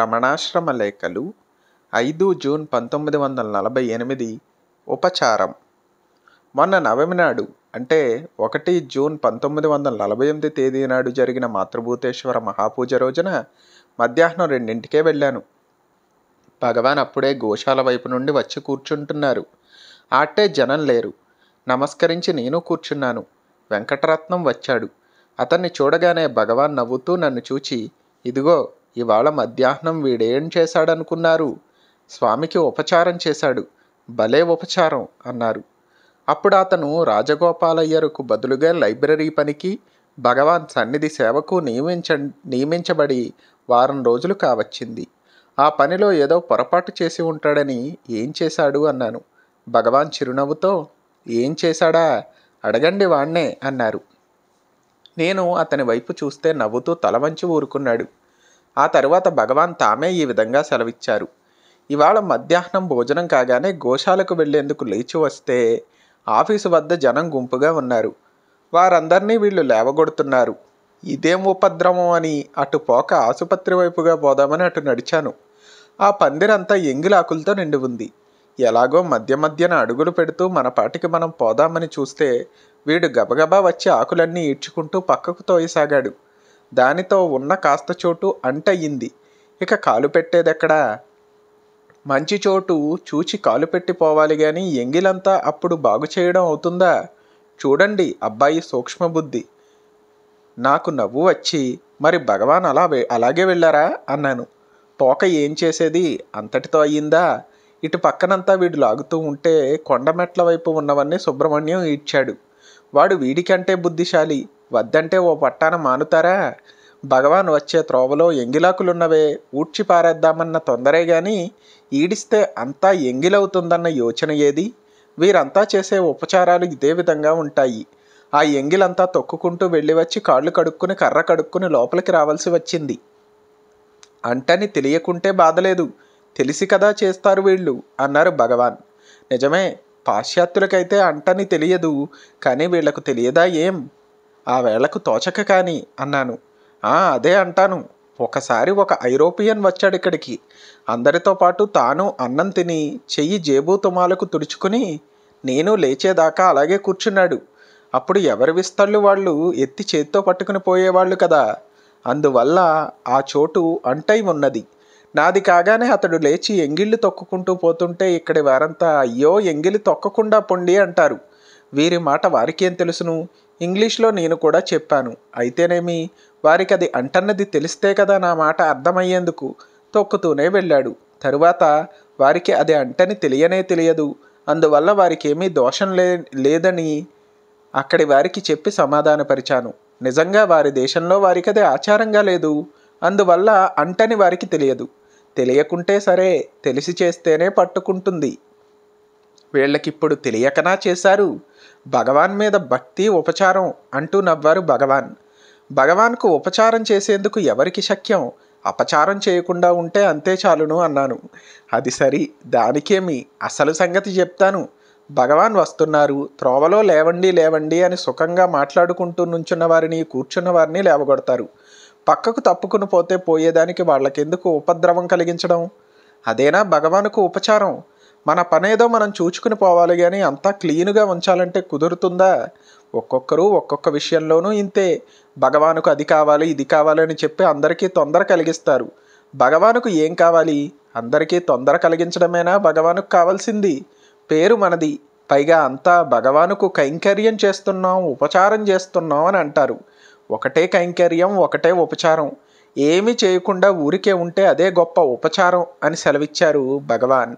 రమణాశ్రమ లేఖలు ఐదు జూన్ పంతొమ్మిది వందల నలభై ఎనిమిది ఉపచారం మొన్న నవమి నాడు అంటే ఒకటి జూన్ పంతొమ్మిది వందల నలభై ఎనిమిది తేదీ నాడు జరిగిన మాతృభూతేశ్వర మహాపూజ రోజున మధ్యాహ్నం రెండింటికే వెళ్ళాను భగవాన్ అప్పుడే గోశాల వైపు నుండి వచ్చి కూర్చుంటున్నారు ఆటే జనం లేరు నమస్కరించి నేను కూర్చున్నాను వెంకటరత్నం వచ్చాడు అతన్ని చూడగానే భగవాన్ నవ్వుతూ నన్ను చూచి ఇదిగో ఇవాళ మధ్యాహ్నం వీడేం చేశాడనుకున్నారు స్వామికి ఉపచారం చేశాడు భలే ఉపచారం అన్నారు అప్పుడు అతను రాజగోపాలయ్యరుకు బదులుగా లైబ్రరీ పనికి భగవాన్ సన్నిధి సేవకు నియమించ నియమించబడి వారం రోజులు కావచ్చింది ఆ పనిలో ఏదో పొరపాటు చేసి ఉంటాడని ఏం చేశాడు అన్నాను భగవాన్ చిరునవ్వుతో ఏం చేశాడా అడగండి వాణ్ణే అన్నారు నేను అతని వైపు చూస్తే నవ్వుతూ తల వంచి ఊరుకున్నాడు ఆ తరువాత భగవాన్ తామే ఈ విధంగా సెలవిచ్చారు ఇవాళ మధ్యాహ్నం భోజనం కాగానే గోశాలకు వెళ్లేందుకు లేచి వస్తే ఆఫీసు వద్ద జనం గుంపుగా ఉన్నారు వారందరినీ వీళ్ళు లేవగొడుతున్నారు ఇదేం ఉపద్రవం అని అటు పోక ఆసుపత్రి వైపుగా పోదామని అటు నడిచాను ఆ పందిరంతా ఎంగిలాకులతో నిండి ఉంది ఎలాగో మధ్య మధ్యన అడుగులు పెడుతూ మన పాటికి మనం పోదామని చూస్తే వీడు గబగబా వచ్చి ఆకులన్నీ ఈడ్చుకుంటూ పక్కకు తోయసాగాడు దానితో ఉన్న కాస్త చోటు అంటయింది ఇక కాలు పెట్టేదెక్కడా మంచి చోటు చూచి కాలు పెట్టి పోవాలి గాని ఎంగిలంతా అప్పుడు బాగు చేయడం అవుతుందా చూడండి అబ్బాయి సూక్ష్మబుద్ధి నాకు నవ్వు వచ్చి మరి భగవాన్ అలా అలాగే వెళ్ళారా అన్నాను పోక ఏం చేసేది అంతటితో అయ్యిందా ఇటు పక్కనంతా వీడు లాగుతూ ఉంటే కొండమెట్ల వైపు ఉన్నవన్నీ సుబ్రహ్మణ్యం ఈడ్చాడు వాడు వీడికంటే బుద్ధిశాలి వద్దంటే ఓ పట్టాన మానుతారా భగవాన్ వచ్చే త్రోవలో ఎంగిలాకులున్నవే ఊడ్చి పారేద్దామన్న తొందరే గాని ఈడిస్తే అంతా ఎంగిలవుతుందన్న యోచన ఏది వీరంతా చేసే ఉపచారాలు ఇదే విధంగా ఉంటాయి ఆ ఎంగిలంతా తొక్కుకుంటూ వెళ్ళి వచ్చి కాళ్ళు కడుక్కుని కర్ర కడుక్కుని లోపలికి రావాల్సి వచ్చింది అంటని తెలియకుంటే బాధలేదు తెలిసి కదా చేస్తారు వీళ్ళు అన్నారు భగవాన్ నిజమే పాశ్చాత్యులకైతే అంటని తెలియదు కానీ వీళ్లకు తెలియదా ఏం ఆ వేళకు తోచక కాని అన్నాను అదే అంటాను ఒకసారి ఒక ఐరోపియన్ వచ్చాడు ఇక్కడికి అందరితో పాటు తాను అన్నం తిని చెయ్యి జేబు తుమాలకు తుడుచుకుని నేను లేచేదాకా అలాగే కూర్చున్నాడు అప్పుడు ఎవరి విస్తళ్ళు వాళ్ళు ఎత్తి చేత్తో పట్టుకుని పోయేవాళ్ళు కదా అందువల్ల ఆ చోటు అంటై ఉన్నది నాది కాగానే అతడు లేచి ఎంగిళ్ళు తొక్కుకుంటూ పోతుంటే ఇక్కడి వారంతా అయ్యో ఎంగిలి తొక్కకుండా పొండి అంటారు వీరి మాట వారికేం తెలుసును ఇంగ్లీష్లో నేను కూడా చెప్పాను అయితేనేమి వారికి అది అంటన్నది తెలిస్తే కదా నా మాట అర్థమయ్యేందుకు తొక్కుతూనే వెళ్ళాడు తరువాత వారికి అది అంటని తెలియనే తెలియదు అందువల్ల వారికి ఏమీ దోషం లే లేదని అక్కడి వారికి చెప్పి సమాధానపరిచాను నిజంగా వారి దేశంలో వారికి అది ఆచారంగా లేదు అందువల్ల అంటని వారికి తెలియదు తెలియకుంటే సరే తెలిసి చేస్తేనే పట్టుకుంటుంది వీళ్ళకిప్పుడు తెలియకనా చేశారు భగవాన్ మీద భక్తి ఉపచారం అంటూ నవ్వారు భగవాన్ భగవాన్కు ఉపచారం చేసేందుకు ఎవరికి శక్యం అపచారం చేయకుండా ఉంటే అంతే చాలును అన్నాను అది సరి దానికేమి అసలు సంగతి చెప్తాను భగవాన్ వస్తున్నారు త్రోవలో లేవండి లేవండి అని సుఖంగా మాట్లాడుకుంటూ నుంచున్న వారిని కూర్చున్న వారిని లేవగొడతారు పక్కకు తప్పుకుని పోతే పోయేదానికి వాళ్ళకెందుకు ఉపద్రవం కలిగించడం అదేనా భగవానుకు ఉపచారం మన పనేదో మనం చూచుకుని పోవాలి కానీ అంతా క్లీన్గా ఉంచాలంటే కుదురుతుందా ఒక్కొక్కరు ఒక్కొక్క విషయంలోనూ ఇంతే భగవానుకు అది కావాలి ఇది కావాలని చెప్పి అందరికీ తొందర కలిగిస్తారు భగవానుకు ఏం కావాలి అందరికీ తొందర కలిగించడమేనా భగవానుకు కావాల్సింది పేరు మనది పైగా అంతా భగవానుకు కైంకర్యం చేస్తున్నాం ఉపచారం చేస్తున్నాం అని అంటారు ఒకటే కైంకర్యం ఒకటే ఉపచారం ఏమి చేయకుండా ఊరికే ఉంటే అదే గొప్ప ఉపచారం అని సెలవిచ్చారు భగవాన్